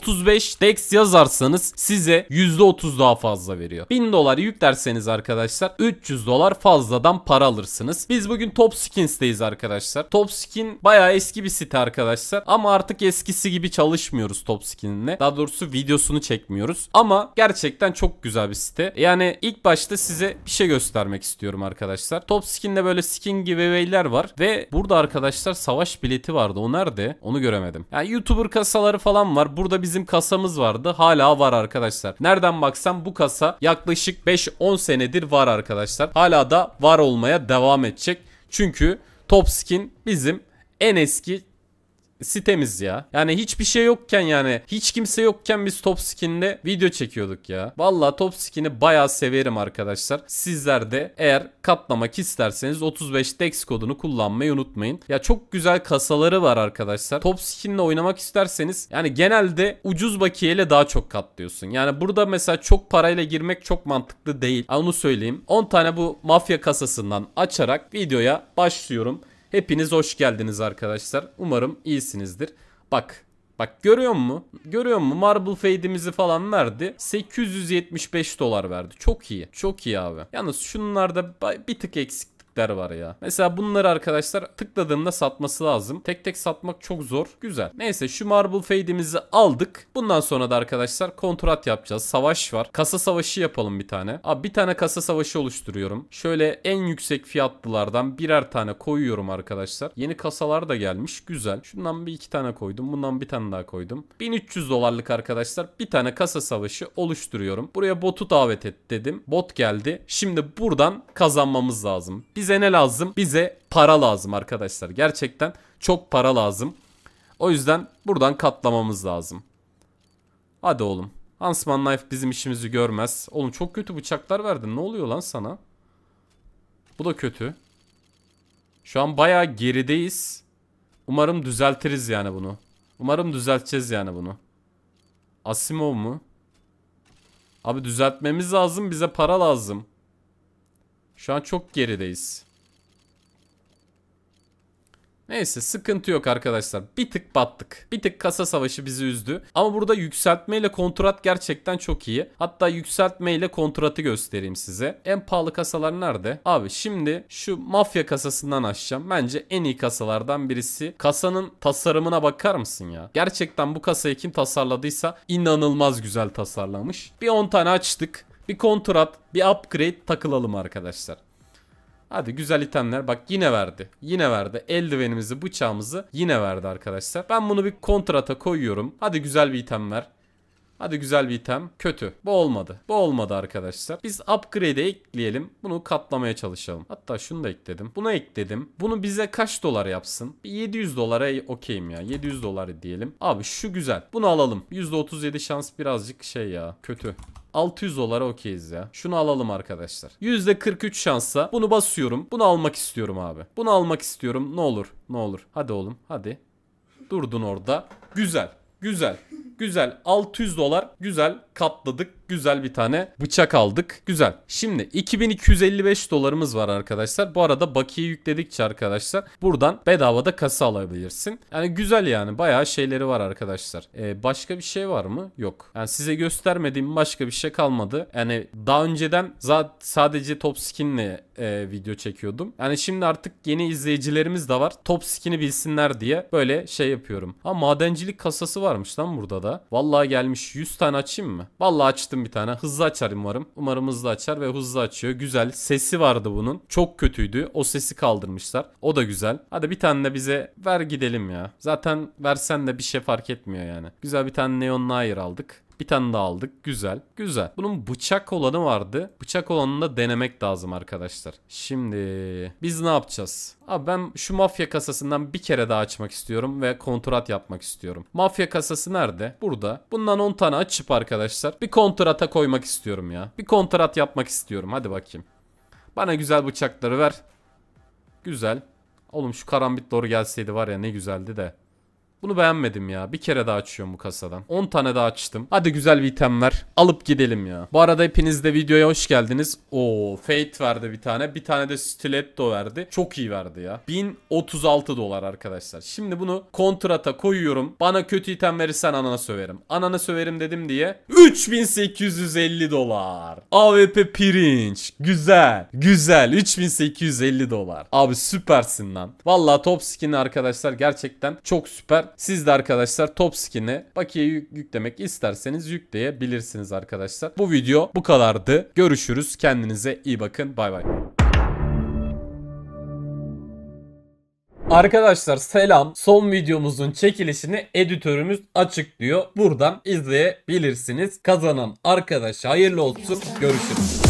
35 DEX yazarsanız size %30 daha fazla veriyor. 1000 dolar yüklerseniz arkadaşlar 300 dolar fazladan para alırsınız. Biz bugün Top Skins'teyiz arkadaşlar. Top Skin bayağı eski bir site arkadaşlar ama artık eskisi gibi çalışmıyoruz Top Skin'le. Daha doğrusu videosunu çekmiyoruz ama gerçekten çok güzel bir site. Yani ilk başta size bir şey göstermek istiyorum arkadaşlar. Top Skin'de böyle skin giveaway'ler var ve burada arkadaşlar savaş bileti vardı. O nerede? Onu göremedim. Yani YouTuber kasaları falan var. Burada bir bizim kasamız vardı. Hala var arkadaşlar. Nereden baksam bu kasa yaklaşık 5-10 senedir var arkadaşlar. Hala da var olmaya devam edecek. Çünkü Top Skin bizim en eski sitemiz ya. Yani hiçbir şey yokken yani hiç kimse yokken biz top skin'de video çekiyorduk ya. Valla top skin'i bayağı severim arkadaşlar. Sizler de eğer katlamak isterseniz 35 dex kodunu kullanmayı unutmayın. Ya çok güzel kasaları var arkadaşlar. Top skin'le oynamak isterseniz yani genelde ucuz bakiyeyle daha çok katlıyorsun. Yani burada mesela çok parayla girmek çok mantıklı değil. Onu söyleyeyim. 10 tane bu mafya kasasından açarak videoya başlıyorum. Hepiniz hoş geldiniz arkadaşlar. Umarım iyisinizdir. Bak Bak görüyor mu? Görüyor mu? Marble Fade'imizi falan verdi. 875 dolar verdi. Çok iyi. Çok iyi abi. Yalnız şunlarda bir tık eksik değişiklikler var ya. Mesela bunları arkadaşlar tıkladığımda satması lazım. Tek tek satmak çok zor. Güzel. Neyse şu Marble Fade'imizi aldık. Bundan sonra da arkadaşlar kontrat yapacağız. Savaş var. Kasa savaşı yapalım bir tane. Abi bir tane kasa savaşı oluşturuyorum. Şöyle en yüksek fiyatlılardan birer tane koyuyorum arkadaşlar. Yeni kasalar da gelmiş. Güzel. Şundan bir iki tane koydum. Bundan bir tane daha koydum. 1300 dolarlık arkadaşlar bir tane kasa savaşı oluşturuyorum. Buraya botu davet et dedim. Bot geldi. Şimdi buradan kazanmamız lazım. Biz bize ne lazım? Bize para lazım arkadaşlar. Gerçekten çok para lazım. O yüzden buradan katlamamız lazım. Hadi oğlum. Hansman Knife bizim işimizi görmez. Oğlum çok kötü bıçaklar verdin. Ne oluyor lan sana? Bu da kötü. Şu an bayağı gerideyiz. Umarım düzeltiriz yani bunu. Umarım düzelteceğiz yani bunu. Asimov mu? Abi düzeltmemiz lazım. Bize para lazım. Şu an çok gerideyiz. Neyse sıkıntı yok arkadaşlar. Bir tık battık. Bir tık kasa savaşı bizi üzdü. Ama burada yükseltmeyle kontrat gerçekten çok iyi. Hatta yükseltmeyle kontratı göstereyim size. En pahalı kasalar nerede? Abi şimdi şu mafya kasasından açacağım. Bence en iyi kasalardan birisi. Kasanın tasarımına bakar mısın ya? Gerçekten bu kasayı kim tasarladıysa inanılmaz güzel tasarlamış. Bir 10 tane açtık. Bir kontrat, bir upgrade takılalım arkadaşlar. Hadi güzel itemler. Bak yine verdi. Yine verdi. Eldivenimizi, bıçağımızı yine verdi arkadaşlar. Ben bunu bir kontrata koyuyorum. Hadi güzel bir item ver. Hadi güzel bir item. Kötü. Bu olmadı. Bu olmadı arkadaşlar. Biz upgrade'e ekleyelim. Bunu katlamaya çalışalım. Hatta şunu da ekledim. Bunu ekledim. Bunu bize kaç dolar yapsın? Bir 700 dolara okeyim ya. 700 dolar diyelim. Abi şu güzel. Bunu alalım. %37 şans birazcık şey ya. Kötü. 600 dolara okeyiz ya. Şunu alalım arkadaşlar. %43 şansa bunu basıyorum. Bunu almak istiyorum abi. Bunu almak istiyorum. Ne olur ne olur. Hadi oğlum hadi. Durdun orada. Güzel. Güzel. Güzel 600 dolar güzel katladık Güzel bir tane bıçak aldık. Güzel. Şimdi 2255 dolarımız var arkadaşlar. Bu arada bakiye yükledikçe arkadaşlar buradan bedavada kasa alabilirsin. Yani güzel yani. Bayağı şeyleri var arkadaşlar. Ee, başka bir şey var mı? Yok. Yani size göstermediğim başka bir şey kalmadı. Yani daha önceden zaten sadece top skinle e, video çekiyordum. Yani şimdi artık yeni izleyicilerimiz de var. Top skin'i bilsinler diye böyle şey yapıyorum. Ha madencilik kasası varmış lan burada da. Vallahi gelmiş 100 tane açayım mı? Vallahi açtım açtım bir tane. Hızlı açar umarım. Umarım hızlı açar ve hızlı açıyor. Güzel. Sesi vardı bunun. Çok kötüydü. O sesi kaldırmışlar. O da güzel. Hadi bir tane de bize ver gidelim ya. Zaten versen de bir şey fark etmiyor yani. Güzel bir tane Neon Nair aldık. Bir tane daha aldık. Güzel. Güzel. Bunun bıçak olanı vardı. Bıçak olanını da denemek lazım arkadaşlar. Şimdi biz ne yapacağız? Abi ben şu mafya kasasından bir kere daha açmak istiyorum ve kontrat yapmak istiyorum. Mafya kasası nerede? Burada. Bundan 10 tane açıp arkadaşlar bir kontrata koymak istiyorum ya. Bir kontrat yapmak istiyorum. Hadi bakayım. Bana güzel bıçakları ver. Güzel. Oğlum şu karambit doğru gelseydi var ya ne güzeldi de. Bunu beğenmedim ya. Bir kere daha açıyorum bu kasadan. 10 tane daha açtım. Hadi güzel bir item ver. Alıp gidelim ya. Bu arada hepiniz de videoya hoş geldiniz. Oo, Fate verdi bir tane. Bir tane de Stiletto verdi. Çok iyi verdi ya. 1036 dolar arkadaşlar. Şimdi bunu kontrata koyuyorum. Bana kötü item verirsen anana söverim. Anana söverim dedim diye. 3850 dolar. AWP pirinç. Güzel. Güzel. 3850 dolar. Abi süpersin lan. Valla top skin arkadaşlar gerçekten çok süper. Siz de arkadaşlar top skin'e bakiye yüklemek isterseniz yükleyebilirsiniz arkadaşlar. Bu video bu kadardı. Görüşürüz. Kendinize iyi bakın. Bay bay. Arkadaşlar selam. Son videomuzun çekilişini editörümüz açıklıyor. Buradan izleyebilirsiniz. Kazanan arkadaş hayırlı olsun. Görüşürüz.